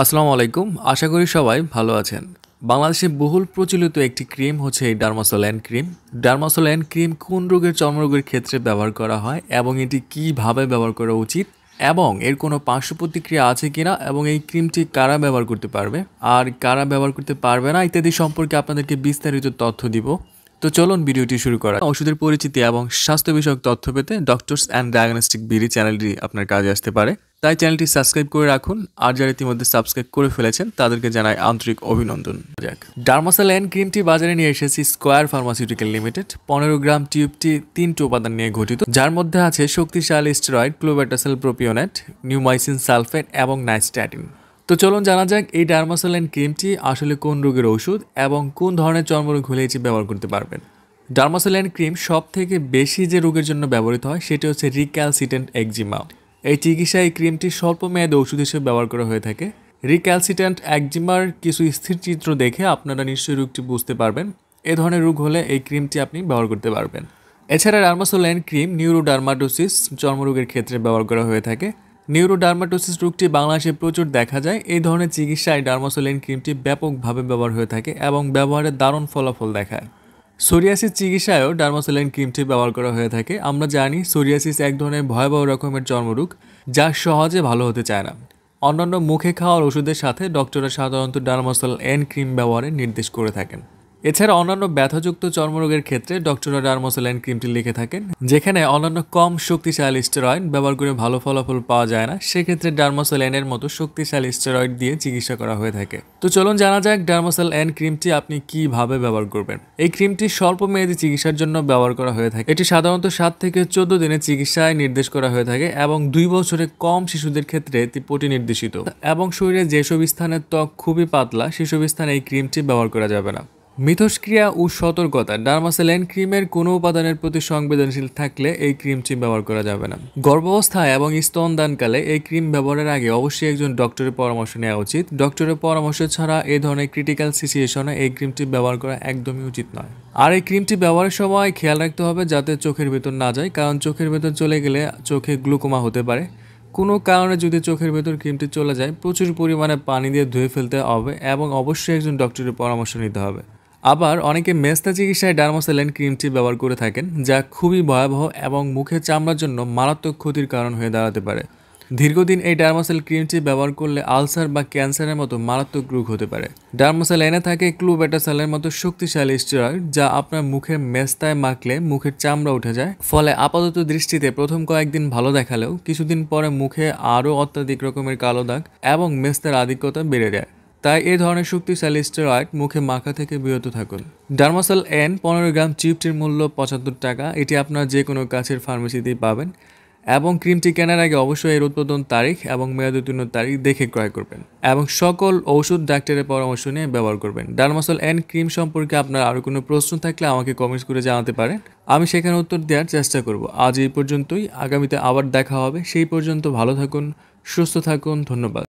আসসালামু আলাইকুম আশা করি সবাই ভালো আছেন বাংলাদেশে বহুল প্রচলিত একটি ক্রিম হচ্ছে এই ডার্মাসোল্যান ক্রিম ডার্মাসোল্যান ক্রিম কোন রোগের চর্মরোগের ক্ষেত্রে ব্যবহার করা হয় এবং এটি কীভাবে ব্যবহার করা উচিত এবং এর কোনো পার্শ্ব প্রতিক্রিয়া আছে কিনা এবং এই ক্রিমটি কারা ব্যবহার করতে পারবে আর কারা ব্যবহার করতে পারবে না ইত্যাদি সম্পর্কে আপনাদেরকে বিস্তারিত তথ্য দিব তো চলুন ভিডিওটি শুরু করা ওষুধের পরিচিতি এবং স্বাস্থ্য বিষয়ক তথ্য পেতে ডক্টরস অ্যান্ড ডায়াগনস্টিক বিডি চ্যানেলটি আপনার কাজে আসতে পারে তাই চ্যানেলটি সাবস্ক্রাইব করে রাখুন আর যারা ইতিমধ্যে সাবস্ক্রাইব করে ফেলেছেন তাদেরকে জানাই আন্তরিক অভিনন্দন যাক ডার্মাসাল অ্যান্ড ক্রিমটি বাজারে নিয়ে এসেছি স্কোয়ার ফার্মাসিউটিক্যাল লিমিটেড পনেরো গ্রাম টিউবটি তিনটি উপাদান নিয়ে গঠিত যার মধ্যে আছে শক্তিশালী steroid clobetasol propionate neomycin sulphate এবং নাইস্ট্যাটিন তো চলুন জানা যাক এই অ্যান্ড ক্রিমটি আসলে কোন রোগের ওষুধ এবং কোন ধরনের চর্মরোগ হলে এটি ব্যবহার করতে পারবেন অ্যান্ড ক্রিম সব থেকে বেশি যে রোগের জন্য ব্যবহৃত হয় সেটি হচ্ছে রিক্যালসিটেন্ট একজিমা এই চিকিৎসায় এই ক্রিমটি স্বল্প মেয়াদে ওষুধ হিসেবে ব্যবহার করা হয়ে থাকে রিক্যালসিট্যান্ট একজিমার কিছু স্থির চিত্র দেখে আপনারা নিশ্চয়ই রোগটি বুঝতে পারবেন এ ধরনের রোগ হলে এই ক্রিমটি আপনি ব্যবহার করতে পারবেন এছাড়া ডার্মাসোলাইন ক্রিম নিউরোডার্মাটোসিস চর্মরোগের ক্ষেত্রে ব্যবহার করা হয়ে থাকে নিউরোডার্মাটোসিস রোগটি বাংলাদেশে প্রচুর দেখা যায় এই ধরনের চিকিৎসায় ডার্মাসোলাইন ক্রিমটি ব্যাপকভাবে ব্যবহার হয়ে থাকে এবং ব্যবহারের দারুণ ফলাফল দেখায় সোরিয়াসিস চিকিৎসায়ও ডার্মোসেলাইন ক্রিমটি ব্যবহার করা হয়ে থাকে আমরা জানি সোরিয়াসিস এক ধরনের ভয়াবহ রকমের চর্মরোগ যা সহজে ভালো হতে চায় না অন্যান্য মুখে খাওয়ার ওষুধের সাথে ডক্টররা সাধারণত ডার্মাসল এন ক্রিম ব্যবহারের নির্দেশ করে থাকেন এছাড়া অন্যান্য ব্যথাযুক্ত চর্মরোগের ক্ষেত্রে ডক্টর ডার্মোসোলাইন ক্রিমটি লিখে থাকেন যেখানে অন্যান্য কম শক্তিশালী স্টেরয়েড ব্যবহার করে ভালো ফলাফল পাওয়া যায় না সেক্ষেত্রে ডার্মোসোলাইনের মতো শক্তিশালী স্টেরয়েড দিয়ে চিকিৎসা করা হয়ে থাকে তো চলুন জানা যাক ডার্মোসেল অ্যান্ড ক্রিমটি আপনি কিভাবে ব্যবহার করবেন এই ক্রিমটি স্বল্প মেয়াদী চিকিৎসার জন্য ব্যবহার করা হয়ে থাকে এটি সাধারণত সাত থেকে চোদ্দ দিনের চিকিৎসায় নির্দেশ করা হয়ে থাকে এবং দুই বছরে কম শিশুদের ক্ষেত্রে এটি পটি নির্দেশিত এবং শরীরে যেসব স্থানের ত্বক খুবই পাতলা সেসব স্থানে এই ক্রিমটি ব্যবহার করা যাবে না মিথস্ক্রিয়া ও সতর্কতা ডার্মাসেলাইন ক্রিমের কোনো উপাদানের প্রতি সংবেদনশীল থাকলে এই ক্রিম চিম ব্যবহার করা যাবে না গর্ভাবস্থায় এবং স্তনদানকালে এই ক্রিম ব্যবহারের আগে অবশ্যই একজন ডক্টরের পরামর্শ নেওয়া উচিত ডক্টরের পরামর্শ ছাড়া এই ধরনের ক্রিটিক্যাল সিচুয়েশনে এই ক্রিমটি ব্যবহার করা একদমই উচিত নয় আর এই ক্রিমটি ব্যবহারের সময় খেয়াল রাখতে হবে যাতে চোখের ভেতর না যায় কারণ চোখের ভেতর চলে গেলে চোখে গ্লুকোমা হতে পারে কোনো কারণে যদি চোখের ভেতর ক্রিমটি চলে যায় প্রচুর পরিমাণে পানি দিয়ে ধুয়ে ফেলতে হবে এবং অবশ্যই একজন ডক্টরের পরামর্শ নিতে হবে আবার অনেকে মেস্তা চিকিৎসায় ডার্মোসেলেন ক্রিমটি ব্যবহার করে থাকেন যা খুবই ভয়াবহ এবং মুখের চামড়ার জন্য মারাত্মক ক্ষতির কারণ হয়ে দাঁড়াতে পারে দীর্ঘদিন এই ডার্মোসেল ক্রিমটি ব্যবহার করলে আলসার বা ক্যান্সারের মতো মারাত্মক রোগ হতে পারে ডার্মোসেল এনে থাকে ক্লুবেটাসেলের মতো শক্তিশালী স্টেরয়েড যা আপনার মুখের মেস্তায় মাখলে মুখের চামড়া উঠে যায় ফলে আপাতত দৃষ্টিতে প্রথম কয়েকদিন ভালো দেখালেও কিছুদিন পরে মুখে আরও অত্যাধিক রকমের কালো দাগ এবং মেস্তার আধিক্যতা বেড়ে যায় তাই এ ধরনের শক্তিশালী স্টেরয়েড মুখে মাখা থেকে বিরত থাকুন ডার্মাসাল এন পনেরো গ্রাম চিপটির মূল্য পঁচাত্তর টাকা এটি আপনার যে কোনো কাছের ফার্মেসিতেই পাবেন এবং ক্রিমটি কেনার আগে অবশ্যই এর উৎপাদন তারিখ এবং মেয়াদোত্তীর্ণ তারিখ দেখে ক্রয় করবেন এবং সকল ঔষধ ডাক্তারের পরামর্শ নিয়ে ব্যবহার করবেন ডার্মাসল এন ক্রিম সম্পর্কে আপনার আরও কোনো প্রশ্ন থাকলে আমাকে কমেন্টস করে জানাতে পারেন আমি সেখানে উত্তর দেওয়ার চেষ্টা করব আজ এই পর্যন্তই আগামীতে আবার দেখা হবে সেই পর্যন্ত ভালো থাকুন সুস্থ থাকুন ধন্যবাদ